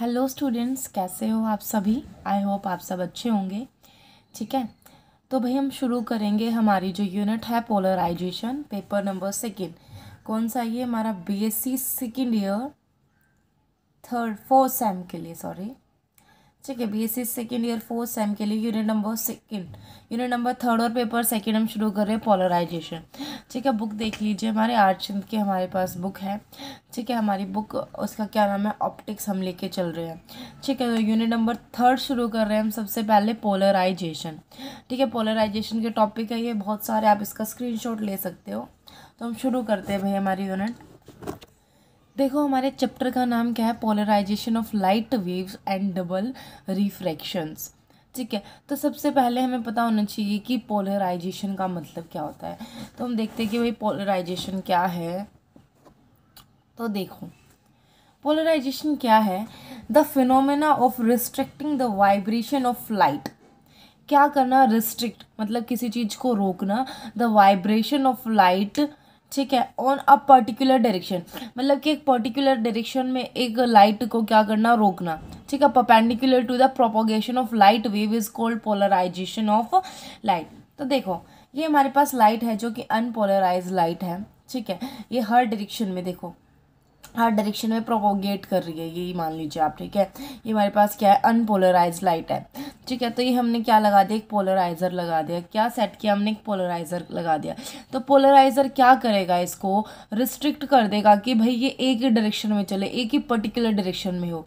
hello students कैसे हो आप सभी आई होप आप सब अच्छे होंगे ठीक है तो भाई हम शुरू करेंगे हमारी जो यूनिट है पोलराइजेशन पेपर नंबर सेकेंड कौन सा ये हमारा BSc second year third fourth sem के लिए सॉरी ठीक है BSc second year fourth sem के लिए unit number second unit number third और पेपर सेकेंड हम शुरू कर रहे हैं पोलराइजेशन ठीक है बुक देख लीजिए हमारे आर्चंद के हमारे पास बुक है ठीक है हमारी बुक उसका क्या नाम है ऑप्टिक्स हम लेके चल रहे हैं ठीक है तो यूनिट नंबर थर्ड शुरू कर रहे हैं हम सबसे पहले पोलराइजेशन ठीक है पोलराइजेशन के टॉपिक है ये बहुत सारे आप इसका स्क्रीन ले सकते हो तो हम शुरू करते हैं भाई हमारी यूनिट देखो हमारे चैप्टर का नाम क्या है polarisation of light waves and double refractions ठीक है तो सबसे पहले हमें पता होना चाहिए कि पोलराइजेशन का मतलब क्या होता है तो हम देखते हैं कि भाई पोलराइजेशन क्या है तो देखो पोलराइजेशन क्या है the phenomena of restricting the vibration of light क्या करना रिस्ट्रिक्ट मतलब किसी चीज़ को रोकना द वाइब्रेशन ऑफ लाइट ठीक है ऑन अ पर्टिकुलर डायरेक्शन मतलब कि एक पर्टिकुलर डायरेक्शन में एक लाइट को क्या करना रोकना ठीक है perpendicular to the propagation of light wave is called polarisation of light तो देखो ये हमारे पास लाइट है जो कि अनपोलराइज लाइट है ठीक है ये हर डायरेक्शन में देखो हर डायरेक्शन में प्रोपोगेट कर रही है यही मान लीजिए आप ठीक है ये हमारे पास क्या है अनपोलराइज लाइट है ठीक है तो ये हमने क्या लगा दिया एक पोलराइज़र लगा दिया क्या सेट किया हमने एक पोलराइज़र लगा दिया तो पोलराइज़र क्या करेगा इसको रिस्ट्रिक्ट कर देगा कि भाई ये एक ही डायरेक्शन में चले एक ही पर्टिकुलर डायरेक्शन में हो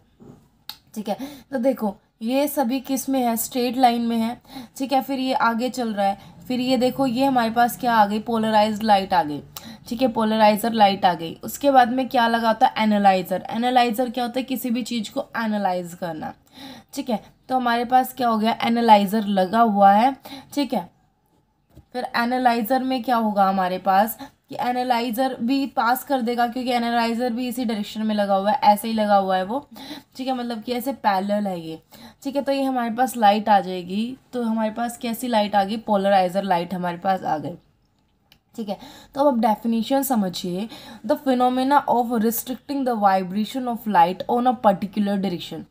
ठीक है तो देखो ये सभी किस में है स्ट्रेट लाइन में है ठीक है फिर ये आगे चल रहा है फिर ये देखो ये हमारे पास क्या आ गई पोलराइज लाइट आ गई ठीक है पोलराइजर लाइट आ गई उसके बाद में क्या लगा होता है एनालाइज़र एनालाइज़र क्या होता है किसी भी चीज़ को एनालाइज करना ठीक है तो हमारे पास क्या हो गया एनालाइज़र लगा हुआ है ठीक है फिर एनालाइज़र में क्या होगा हमारे पास कि एनालाइज़र भी पास कर देगा क्योंकि एनालाइज़र भी इसी डायरेक्शन में लगा हुआ है ऐसे ही लगा हुआ है वो ठीक है मतलब कि ऐसे पैरेलल है ये ठीक है तो ये हमारे पास लाइट आ जाएगी तो हमारे पास कैसी लाइट आ गई पोलराइज़र लाइट हमारे पास आ गई ठीक है तो अब आप डेफिनेशन समझिए the phenomena of restricting the vibration of light on a particular direction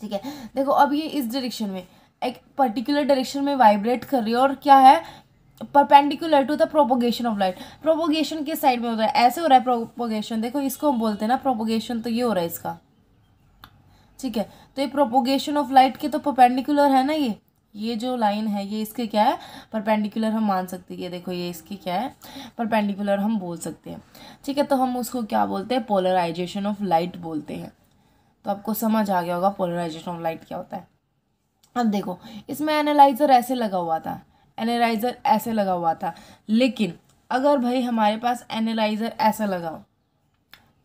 ठीक है देखो अब ये इस डायरेक्शन में एक पर्टिकुलर डायरेक्शन में वाइब्रेट कर रही है और क्या है perpendicular to the propagation of light propagation के साइड में होता है ऐसे हो रहा है प्रोपोगेशन देखो इसको हम बोलते हैं ना प्रोपोगेशन तो ये हो रहा है इसका ठीक है तो ये प्रोपोगेशन ऑफ लाइट के तो परपेंडिकुलर है ना ये ये जो लाइन है ये इसके क्या है परपेंडिकुलर हम मान सकते हैं ये देखो ये इसकी क्या है परपेंडिकुलर हम बोल सकते हैं ठीक है तो हम उसको क्या बोलते हैं पोलराइजेशन ऑफ लाइट बोलते हैं तो आपको समझ आ गया होगा पोलराइजेशन ऑफ लाइट क्या होता है अब देखो इसमें एनालाइज़र ऐसे लगा हुआ था एनालाइज़र ऐसे लगा हुआ था लेकिन अगर भाई हमारे पास एनालाइज़र ऐसा लगा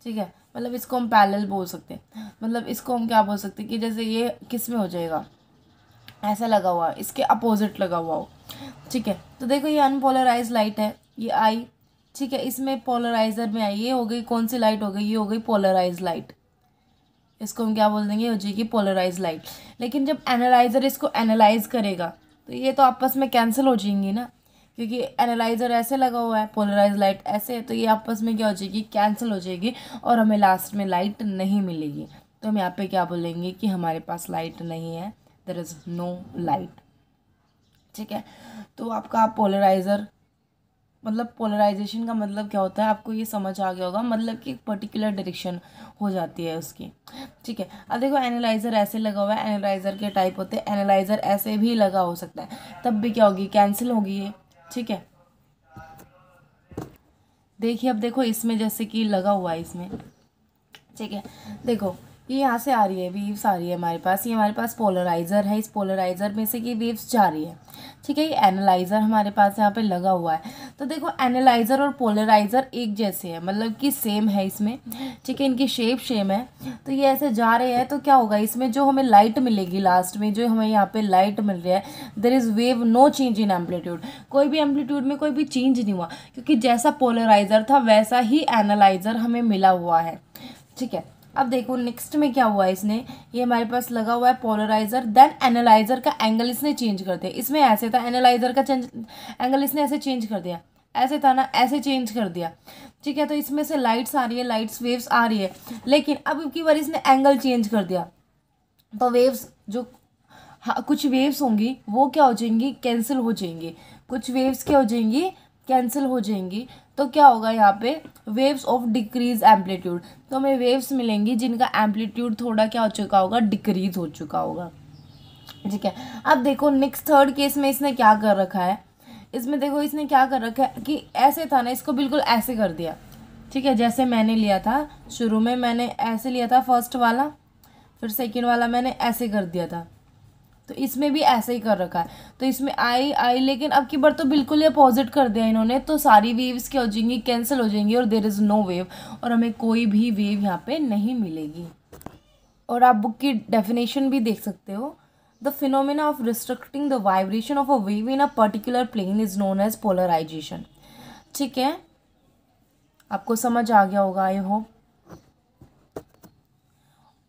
ठीक है मतलब इसको हम पैरेलल बोल सकते हैं मतलब इसको हम क्या बोल सकते हैं कि जैसे ये किस में हो जाएगा ऐसा लगा हुआ है इसके अपोजिट लगा हुआ हो ठीक है तो देखो ये अनपोलराइज लाइट है ये आई ठीक है इसमें पोलराइजर में आई ये हो गई कौन सी लाइट हो गई ये हो गई पोलराइज लाइट इसको हम क्या बोल देंगे हो जाएगी पोलराइज लाइट लेकिन जब एनालाइज़र इसको एनालाइज करेगा तो ये तो आपस में कैंसिल हो जाएंगी ना क्योंकि एनालाइज़र ऐसे लगा हुआ है पोलराइज लाइट ऐसे है तो ये आपस में क्या हो जाएगी कैंसिल हो जाएगी और हमें लास्ट में लाइट नहीं मिलेगी तो हम यहाँ पे क्या बोलेंगे कि हमारे पास लाइट नहीं है देर इज़ नो लाइट ठीक है तो आपका पोलराइज़र मतलब पोलराइजेशन का मतलब क्या होता है आपको ये समझ आ गया होगा मतलब कि एक पर्टिकुलर डायरेक्शन हो जाती है उसकी ठीक है अब देखो एनालाइज़र ऐसे लगा हुआ है एनालाइज़र के टाइप होते हैं एनालाइज़र ऐसे भी लगा हो सकता है तब भी क्या होगी कैंसिल होगी ये ठीक है देखिए अब देखो इसमें जैसे कि लगा हुआ है इसमें ठीक है देखो ये यहाँ से आ रही है वेव्स आ रही है हमारे पास ये हमारे पास पोलराइज़र है इस पोलराइज़र में से ये वेव्स जा रही है ठीक है ये एनालाइज़र हमारे पास यहाँ पे लगा हुआ है तो देखो एनालाइज़र और पोलराइज़र एक जैसे है मतलब कि सेम है इसमें ठीक है इनकी शेप सेम है तो ये ऐसे जा रहे हैं तो क्या होगा इसमें जो हमें लाइट मिलेगी लास्ट में जो हमें यहाँ पर लाइट मिल रही है there is wave no change in amplitude कोई भी एम्पलीट्यूड में कोई भी चेंज नहीं हुआ क्योंकि जैसा पोलराइज़र था वैसा ही एनालाइज़र हमें मिला हुआ है ठीक है अब देखो नेक्स्ट में क्या हुआ इसने ये हमारे पास लगा हुआ है पोलराइजर देन एनालाइजर का एंगल इसने चेंज कर दिया इसमें ऐसे था एनालाइजर का चेंज एंगल इसने ऐसे चेंज कर दिया ऐसे था ना ऐसे चेंज कर दिया ठीक है तो इसमें से लाइट्स आ रही है लाइट्स वेव्स आ रही है लेकिन अब की बार इसने एंगल चेंज कर दिया तो वेव्स जो हाँ, कुछ वेव्स होंगी वो क्या हो जाएंगी कैंसिल हो जाएंगी कुछ वेव्स क्या हो जाएंगी कैंसिल हो जाएंगी तो क्या होगा यहाँ पे वेव्स ऑफ डिक्रीज एम्पलीट्यूड तो हमें वेव्स मिलेंगी जिनका एम्पलीट्यूड थोड़ा क्या हो चुका होगा डिक्रीज हो चुका होगा ठीक है अब देखो नेक्स्ट थर्ड केस में इसने क्या कर रखा है इसमें देखो इसने क्या कर रखा है कि ऐसे था ना इसको बिल्कुल ऐसे कर दिया ठीक है जैसे मैंने लिया था शुरू में मैंने ऐसे लिया था फर्स्ट वाला फिर सेकेंड वाला मैंने ऐसे कर दिया था तो इसमें भी ऐसे ही कर रखा है तो इसमें आई आई लेकिन अब की बार तो बिल्कुल ही अपोजिट कर दिया इन्होंने तो सारी वेव्स क्या हो जाएंगी कैंसिल हो जाएंगी और देर इज़ नो वेव और हमें कोई भी वेव यहाँ पे नहीं मिलेगी और आप बुक की डेफिनेशन भी देख सकते हो the phenomena of restricting the vibration of a wave in a particular plane is known as polarisation ठीक है आपको समझ आ गया होगा आई होप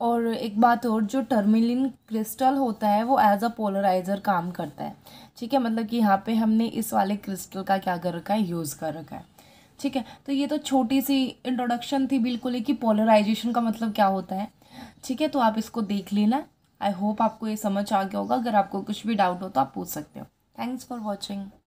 और एक बात और जो टर्मिलिन क्रिस्टल होता है वो एज अ पोलराइज़र काम करता है ठीक है मतलब कि यहाँ पे हमने इस वाले क्रिस्टल का क्या कर रखा है यूज़ कर रखा है ठीक है तो ये तो छोटी सी इंट्रोडक्शन थी बिल्कुल ही कि पोलराइजेशन का मतलब क्या होता है ठीक है तो आप इसको देख लेना आई होप आपको ये समझ आ गया होगा अगर आपको कुछ भी डाउट हो तो आप पूछ सकते हो थैंक्स फॉर वॉचिंग